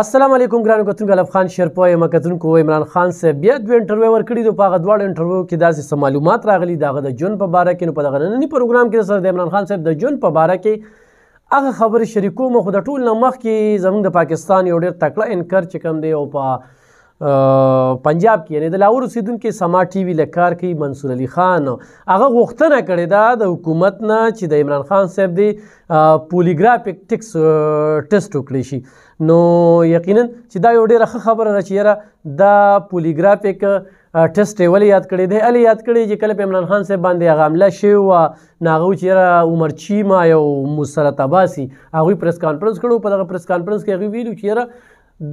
السلام علیکم ګرانو کتونکو الف خان شیرپو یم کتونکو عمران خان صاحب بیا دوه انټرویو ورکړي د پاغه دواړو انټرویو کې داسې څه معلومات راغلي دغه د جون په باره کې نو په دغه ننني پروګرام کې سره د عمران خان صاحب د جون په باره کې هغه خبرې شریکو مو خو د ټول نه مخکې زموږ د پاکستان یو ډېر تکړه انکر چې کوم دی او په پنجاب کې یعنې د لاهور اوسېدونکي سما ټي وي له کار کوي منصور علي خان هغه غوښتنه کړې ده د حکومت نه چې د عمران خان صاحب دی پولیګرافک ټیکس ټیسټ وکړی شي نو یقینا چې دا یو ډیره ښه خبره ده چې یاره دا پولیګرافیک ټیسټ یې ولې یاد کړی دی هلې یاد کړی چې کله په عمران خان صاحب باندې هغه حمله شوې وه نو هغه و چې یاره عمر چیما یو مسرت عباسي هغوی پریس کانفرنس کړو په دغه پریس کانفرنس کې هغوی ویلو چې یاره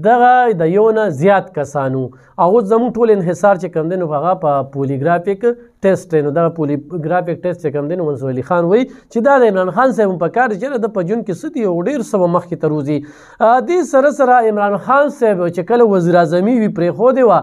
دغه د یو نه زیات کسانو هغه زموږ ټول انحصار چې کم دی نو هغه په پولیګرافیک ټیسټ دی نو دغه پولیګرافیک ټیسټ چې کم دی نو منصور علي خان وایي چې دا د عمران خان صاحب په کار چې د په جون کې څه دی یو ډیر څه مخکې ته روزي دې سره سره عمران خان صاحب چې کله وزیر اعظمي وي پرې خو دی وا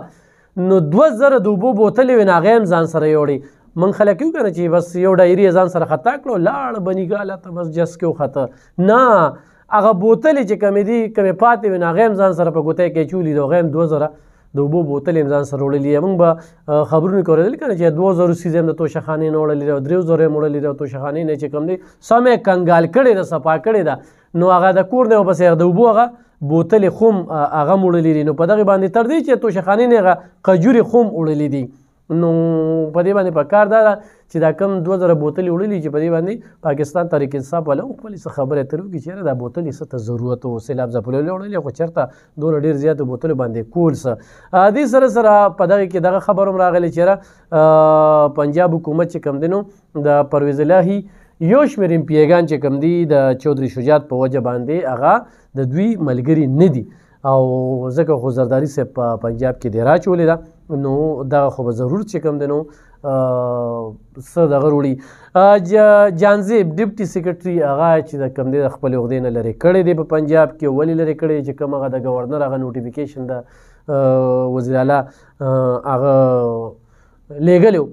نو 2000 د اوبو بوتل وي ناغیم ځان سره یوړي من خلک یو کنه چې بس یو ډایری ځان سره خطا کړو لاړ بنیګاله ته بس جس کې خطا نه هغه بوتل چې کمې دي کمې پاتې وي نه هغه هم ځان سره په ګوتې کې چولي د هغه هم دوه زره د اوبو بوتل هم ځان سره وړلی موږ به خبرونه کورېدل کنه چې 2000 سیز هم د توشخانې نه وړلی او 3000 هم وړلی د توشخانې نه چې کم دي سمې کنګال کړي د سپا کړي دا نو هغه د کور نه بس د اوبو هغه بوتل خوم هغه وړلی نو په دغه باندې تر دې چې توشخانې نه قجوري خوم وړلی دي نو په دې باندې په کار ده چې دا کم 2000 بوتل وړلې چې په دې باندې پاکستان تحریک انصاف ولا خپل څه خبره ترو کې چې دا بوتل څه ته ضرورت او سیلاب ځپل وړلې خو چرته دوه ډیر زیات بوتل باندې کول څه دې سره سره په دغه کې دغه خبرم راغلی چې پنجاب حکومت چې کم دینو د پرویز الهی یو شمیر امپیګان چې کم دی د چودري شجاعت په وجه باندې هغه د دوی ملګری نه دي او ځکه خو زرداری صاحب په پنجاب کې دی راچولې ده نو دغه خو به ضرور چې کم دی نو څه دغه وروړي جانزیب ډپټي سیکرټري هغه چې د کم دی د خپل عهدې نه لرې کړی دی په پنجاب کې ولې لرې کړی چې کوم هغه د ګورنر هغه نوټیفیکیشن د وزیر اعلی هغه لیږلی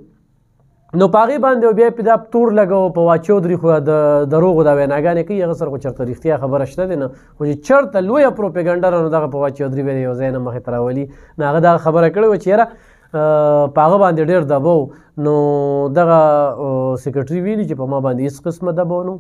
نو پاغي باندې بیا په داب تور لګاو په واچودري خو د دروغ دا ویناګانې کوي هغه سر خو چرته رښتیا خبره شته نه خو چې چرته لوی پروپاګاندا رانه دغه په واچودري ویلې یو ځای نه مخه تراولي نه هغه دا خبره کړې و چیرې پاغه باندې ډیر دبو نو دغه سیکرټری ویلی چې په ما باندې هیڅ قسمه دبو نو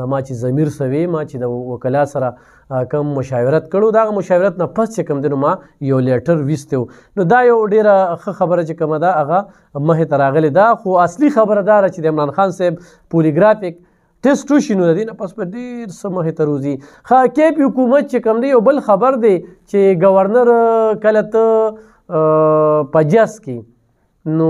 زما چې ضمیر سوي ما چې د وکلا سره کم مشاورت کړو دا مشاورت نه پس چې کم دینو ما یو لیټر وستو نو دا یو ډیره خبره چې کومه ده هغه مه تراغلی دا خو اصلي خبره دا چې د عمران خان صاحب پولیګرافیک ټیسټ وشي نو د دې نه پس به ډېر څه مخې ته روځي ښه کیپ حکومت چې کوم دی یو بل خبر دی چې ګورنر کله ته په جز کې نو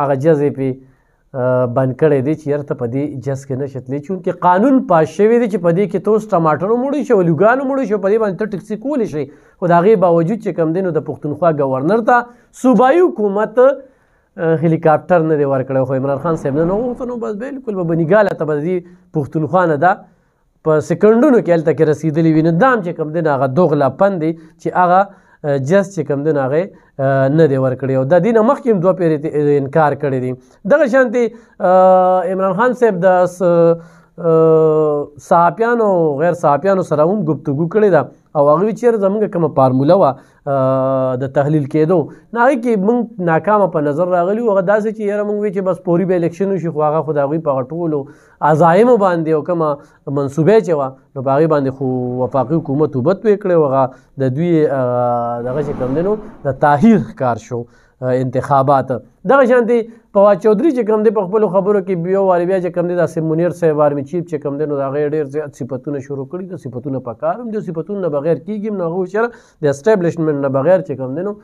هغه جزې پې بند کړی دی چې یرته په دې جز کې نه شتلی چونکې قانون پاس شوی دی چې په دې کې توس ټماټر ومړی شي الوګان ومړی شي په دې باندې ته ټکسي کولی شي خو د هغې باوجود چې کم دی نو د پښتونخوا ګورنر ته صوبایي حکومت هلیکاپټر نه دی ورکړی خو عمران خان صاحب نه نه غوښته نو بس بالکل به بنګاله ته به د دې پښتونخوا نه ده په سکندونو کې هلته کې رسېدلی وي نو دام چې کوم دی نو هغه دوغلا پن دی چې هغه جس چې کوم دی نو هغه نه دی ورکړی او د دینه مخکې هم دوه پیرې انکار کړی دی دغه شانتې عمران خان صاحب د صحافیانو غیر صحافیانو سره هم گفتگو کړې ده او هغه چیر زمونږ کومه فارموله وا د تحلیل کېدو نه کې مونږ ناکامه په نظر راغلی او داسې چې یاره مونږ وی چې بس پوری به الیکشن شي خو هغه خدای په ټولو عزایم باندې او کومه منسوبه چې وا نو باغې باندې خو وفاقي حکومت وبت وکړي وغه د دوی دغه چې کم دینو د تاهیر کار شو انتخابات دغه شانتي فواد چودري چې کوم دی په خپل خبرو کې بیا واري بیا چې کوم دی داسې منیر صاحب ارمی چیف چې کوم دی نو دا غیر ډیر زیات صفاتونه شروع کړي د صفاتونه په کارم دي صفاتونه بغیر کیږي نو هغه شر د اسټابلیشمنت نه بغیر چې کوم دی نو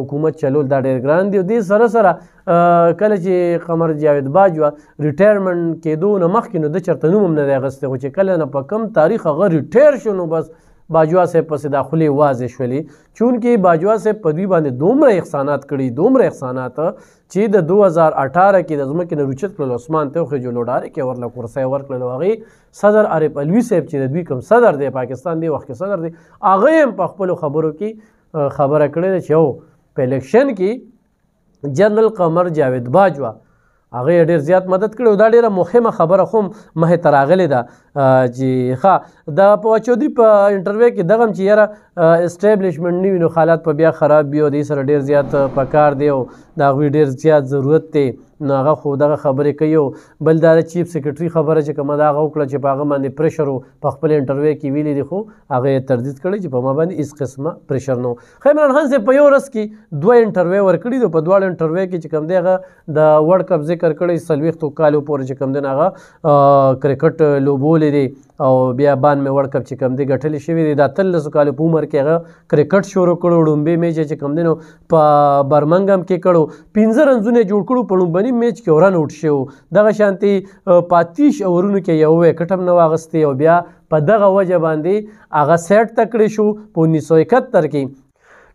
حکومت چلول دا ډیر ګران دی دې سره سره کله چې قمر جاوید باجوا ریټایرمنټ کېدو نه مخکې نو د چرته نوم نه دی اغستی خو چې کله نه په کم تاریخ هغه ریټایر شو نو بس باجوا صاحب پسې دا خولې واضح شولې چونکې باجوا صاحب په دوی باندې دومره احسانات کړي دومره احسانات چې د 2018 کې د ځمکې نه روچت کړل عثمان ته خو جوړ کې ورله کورسې ورکړل هغه صدر عارف الوی صاحب چې د دوی کم صدر دی پاکستان دی وخت کې صدر دی هغه هم په خپل خبرو کې خبره کړې چې یو په الیکشن کې جنرال قمر جاوید باجوا هغه ډیر زیات مدد کړو دا ډیره مهمه خبره خو مه تراغلې ده چې ښه د پوچودري په انټرویو کې دغه چې یاره اسټیبلیشمنت نیوی نو حالات په بیا خراب بي او دې سره ډیر زیات پکار دی او دا غوي ډیر زیات ضرورت دی نو هغه خو دغه خبرې کوي او بل دا چیف سیکرټري خبره چې کومه دا هغه وکړه چې په هغه باندې پریشر و په خپل انټرویو کې ویلي دی خو هغه یې تردید کړی چې په ما باندې هیڅ قسمه پریشر نه و عمران خان صاحب په یو ورځ کې دوه انټرویو ورکړي دي په دواړو انټرویو کې چې کوم دی هغه د ورلډ کپ ذکر کړی څلوېښتو کالو پورې چې کوم دی هغه کرکټ لوبولی دی او بیا بان مې ورلډ کپ چې کوم دی ګټلی شوی دی دا اتلسو کالو په عمر کې هغه کرکټ شروع کړو ډومبې میچ چې کوم دی نو په برمنګم کې کړو پنځه رنزونه جوړ کړو په لومبني لومړي میچ کې ورن اوټ شو دغه شانتي پاتیش اورونو کې یو وکټم نه واغستې او بیا په دغه وجه باندې هغه سیټ تکړه شو په 1971 کې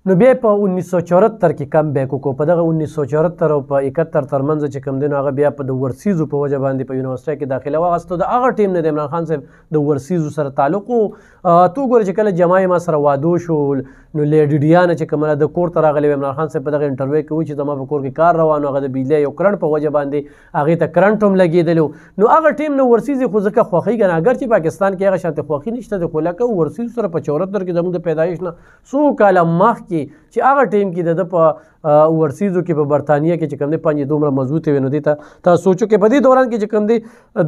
نو بیا په 1974 کې کم بیک کو په دغه 1974 او په 71 ترمنځ چې کم دین هغه بیا په د ورسیزو په وجه باندې په یونیورسيټي کې داخله واغسته د هغه ټیم نه د عمران خان صاحب د ورسیزو سره تعلق او تو ګور چې کله جماعي ما سره وادو شو نو لیډی ډیانه چې کومه د کور ته راغلی عمران خان صاحب په دغه انټرویو کې و چې زما په کور کې کار روان هغه د بیلې یو کرنټ په وجه باندې هغه ته کرنټ هم لګیدلو نو هغه ټیم نو ورسیزي خو ځکه خوخي غن اگر چې پاکستان کې هغه شانته خوخي نشته د خلک ورسیزو سره په 74 کې زموږ د پیدایښ نه سو کال مخکې کې چې هغه ټیم کې د په ورسیزو کې په برتانیې کې چې کوم دی پنځه دومره مضبوط وي نو دي ته تاسو سوچو کې په دې دوران کې چې کوم دی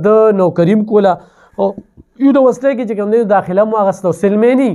د نو کریم کولا او یونیورسيټي کې چې کوم دی داخله مو هغه ستو سلمانی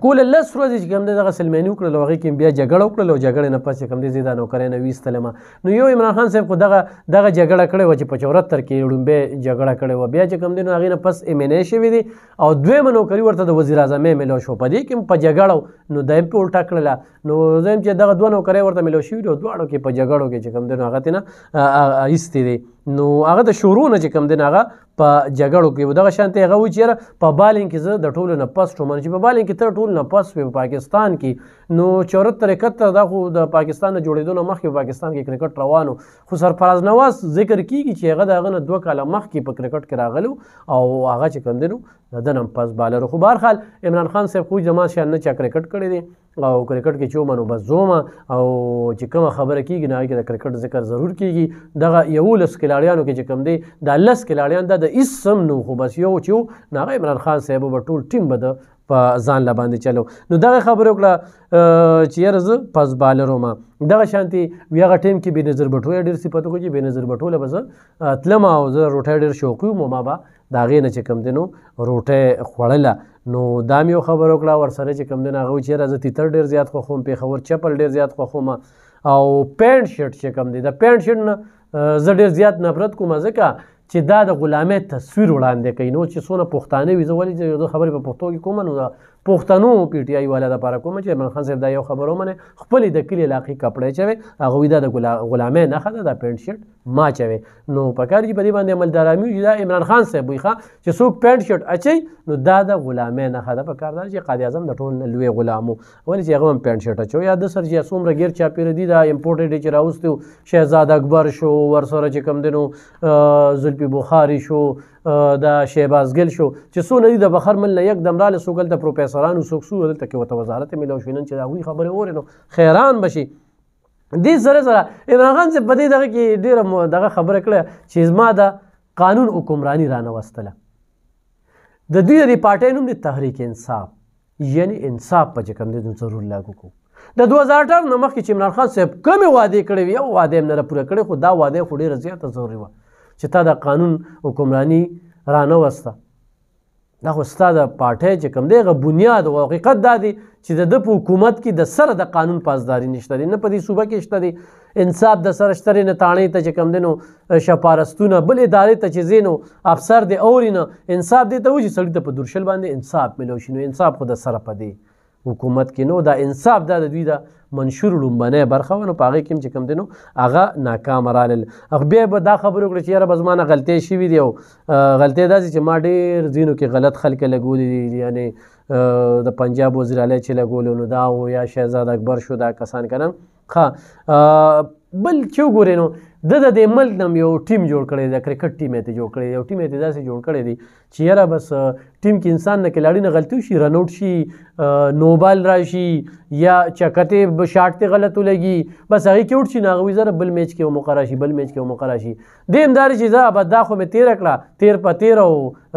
کول لس ورځې چې کوم دی دغه سلماني وکړل هغې کې بیا جګړه وکړل او جګړې نه پسې کوم دی زه دا نوکرۍ نه ویستلم نو یو عمران خان صاحب خو دغه دغه جګړه کړې وه چې په چورتر کې ړومبی جګړه کړې وه بیا چې کوم دی نو هغې نه پس امینې شوي دي او دویمه نوکري ورته د وزیر اعظم میلو شو په دې کې په جګړه نو دیم پې الټه کړله نو زه چې دغه دوه نوکرۍ ورته میلو شوي دي او دواړو کې په جګړو کې چې کوم دی نو هغه تېنه ایستې دي نو هغه د شورو نه چې کوم دی هغه په جګړو کې دغه شانتي هغه و چې په بالینګ کې زه د ټولو نه پس شوم چې په بالینګ کې تر ټولو نه پس په پاکستان کې نو 74 71 دا خو د پاکستان نه جوړېدو نه مخکې په پاکستان کې کرکټ روانو خو سرفراز نواز ذکر کیږي چې هغه دغه نه دوه کاله مخکې په کرکټ کې راغلو او هغه چې کندنو د دنم پس بالر خو بهرحال عمران خان صاحب خو جما شان نه چا کرکټ کړی دی او کرکټ کې چې ومنو بس زوم او چې کومه خبره کیږي نه کې د کرکټ ذکر ضرور کیږي دغه یو لس کلاړیانو کې چې کم دی دا لس کلاړیان د اسم نو خو بس یو چې نه عمران خان صاحب په ټول ټیم بده په ځان لا باندې چلو نو دغه خبره وکړه چې یاره زه پس بالر وم دغه شانتي وی هغه ټیم کې به نظر بټوی ډیر صفات خو چې به نظر بټوله بس تلم او زه روټه ډیر شوقي وم ما به دا غې نه چې کم دینو روټه خوړله نو دا مې خبره وکړه ور سره چې کم دین هغه چې راځي تیتر ډیر زیات خو خوم په خبر چپل ډیر زیات خو خوم او پینټ شرټ چې کم دی دا پینټ شرټ نه زه ډیر زیات نفرت کوم ځکه چې دا د غلامۍ تصویر وړاندې کوي نو چې څونه پښتانه وي زه ولې یو خبرې په پښتو کې کوم نو د پښتنو پی ټی آی والا لپاره کوم چې عمران خان صاحب دا یو خبر ومنه خپل د کلي علاقې کپړې چوي هغه وی دا د غلامۍ نه خده دا پینټ شرټ ما چوي نو پکار چې په دې باندې عمل درامي چې دا عمران خان صاحب وي ښا چې څوک پینټ شرټ اچي نو دا د غلامه نه خدا پکار دا چې قائد اعظم د ټول لوی غلامو ولې چې هغه پینټ شرټ اچو یا د سر چې څومره غیر چاپیر دي دا امپورټډ چې راوستو شهزاد اکبر شو ور سره چې کم دینو زلفي بخاری شو دا شهبازګل شو چې څو ندي د بخر مل نه یک دمراله سوګل د پروفیسورانو سوکسو دلته کې وته وزارت ملو شینن چې دا وی خبره اورینو خیران بشي دې سره سره عمران خان صاحب په دې دغه کې ډېره دغه خبره کړه چې زما د قانون حکمرانی رانه وستله د دوی د پارټۍ نوم د تحریک انصاف یعنی انصاف په کوم دې ضرور لاګو کوو د 2018 نه مخکې چې عمران خان صاحب کومې وعدې کړې وي یو وعده یې نه پوره کړې خو دا وعده خو ډېره زیاته ضروري وه چې تا د قانون حکمراني رانه وسته دا خو ستا د پارټۍ چې کوم دی هغه بنیاد او حقیقت دا دی چې د ده په حکومت کې د سره د قانون پاسداري نشته دی نه په دې صوبه کې شته دی انصاف د سره شته دی نه تاڼې ته چې کوم دی نو شپارستونه بل ادارې ته چې ځې نو افسر دی اوري نه انصاف دی ته و چې سړي ته په درشل باندې انصاف میلو شي نو انصاف خو د سره په دی حکومت کې نو دا انصاف دا د دوی د منشور لومبنه برخه ونه پاغه کوم چې کم دینو هغه ناکام رالل اخ به به دا خبرو کړ چې یاره بزمانه غلطی شي وی دیو غلطی دا چې ما ډیر دینو کې غلط خلک لګول دي یعنی د پنجاب وزیر اعلی چې لګول نو دا او یا شهزاد اکبر شو دا کسان کړم ښه بل چې ګورینو د د دې ملک نم یو ټیم جوړ کړی دی کرکټ ټیم یې جوړ کړی دی یو ټیم یې داسې جوړ کړی دی چې یاره بس ټیم کې انسان نه کلاړي نه غلطي شي رن اوټ شي نوبال راشي یا چکته شاټ ته غلط ولګي بس هغه کې اوټ شي نه غوي زره بل میچ کې مقرره شي بل میچ کې مقرره شي د امدار چې زه ابد دا خو مې تیر کړه تیر په تیر او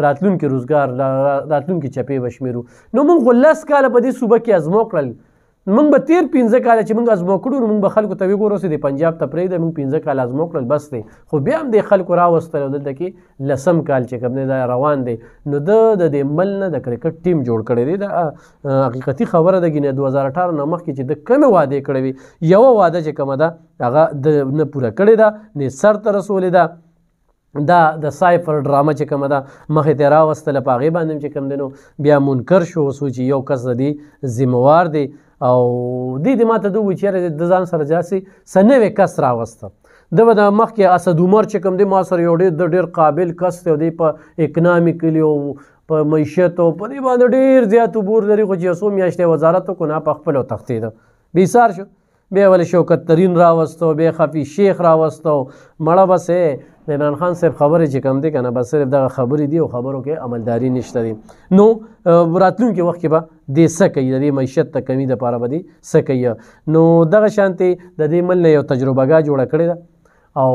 راتلون کې روزګار راتلون کې چپې بشمیرو نو موږ لس کال په دې صوبه کې ازمو کړل موږ به تیر پنځه کاله چې موږ ازمو کړو نو موږ به خلکو ته وګورو چې د پنجاب ته پرېږده موږ پنځه کاله ازمو کړل بس دی خو بیا هم د خلکو راوستل او دلته کې لسم کال چې کوم دی دا روان دی نو د د دې مل نه د کرکټ ټیم جوړ کړی دی دا حقیقتي خبره ده ګینه 2018 نه مخکې چې د کمې وعدې کړې وي یوه وعده چې کومه ده هغه نه پوره کړې ده نه سر ته رسولې ده دا د سایفر ډرامه چې کومه ده مخې ته راوستله په هغې باندې چې کوم دی نو بیا منکر شو اوس چې یو کس د دې ذموار دی او دې دې ماته دوی چې د ځان سره جاسي سنوي کس راوسته د به د مخکې اسد عمر چې کوم دی ما سره یو ډېر ډېر قابل کس دی دی په اکنامیکلی او په معیشت او په دې باندې ډېر زیات عبور لري خو چې څو میاشتې وزارت کو نه په خپل تختیده بیسار شو بیا ول شوکت ترین راوستو بیا خفي شیخ راوستو مړه بسې د عمران خان صاحب خبرې چې کم دی کنه بس صرف دغه خبرې دي او خبرو کې عملداری نشته دي نو راتلونکي وخت کې به د څه کوي د دې معیشت ته کمی دپاره به دې څه کوي نو دغه شانتې د دې مل نه یو تجربهګاه جوړه کړې ده او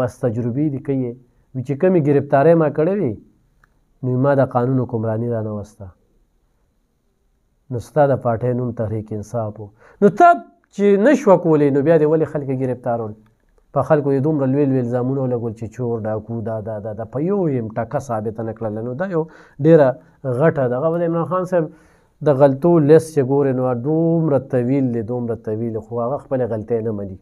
بس تجربې دي کوي وی چې کمی گرفتاری ما کړې وي نو ما د قانون حکمرانی را نه وسته نو ستا د پاټۍ نوم تحریک انصاف و نو ته چې نشوه کولی نو بیا دې ولې خلک گرفتارول په خلکو یې دومره لوی لوی الزامونه ولګول چې چور ډاکو دا دا دا دا په یو یم ټکه ثابته نه کړله نو دا یو ډېره غټه دغه به د عمران خان صاحب د غلطو لیست چې ګورې نو دومره طویل دی دومره طویل خو هغه خپلې غلطۍ نه مني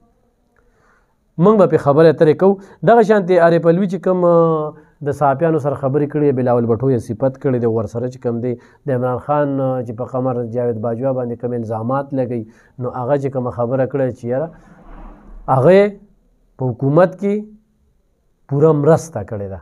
موږ به په خبره اترې کوو دغه شانتې آرې پلوي چې کوم د صحافیانو سره خبرې کړې بلاول بټو یې صفت کړې د ور سره چې کم دی د عمران خان چې په قمر جاوید باجوا باندې کوم الزامات لګي نو هغه چې کوم خبره کړې چې یاره هغه په حکومت کې پوره مرسته کړې ده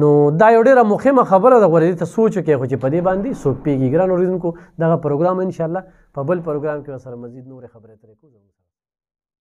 نو دا یو ډیره مهمه خبره ده غوړې ته سوچ کې خو چې په دې باندې سو پیګی ګران اوریدونکو دغه پروګرام ان شاء الله په بل پروګرام کې سره مزید نور خبرې ترې کوو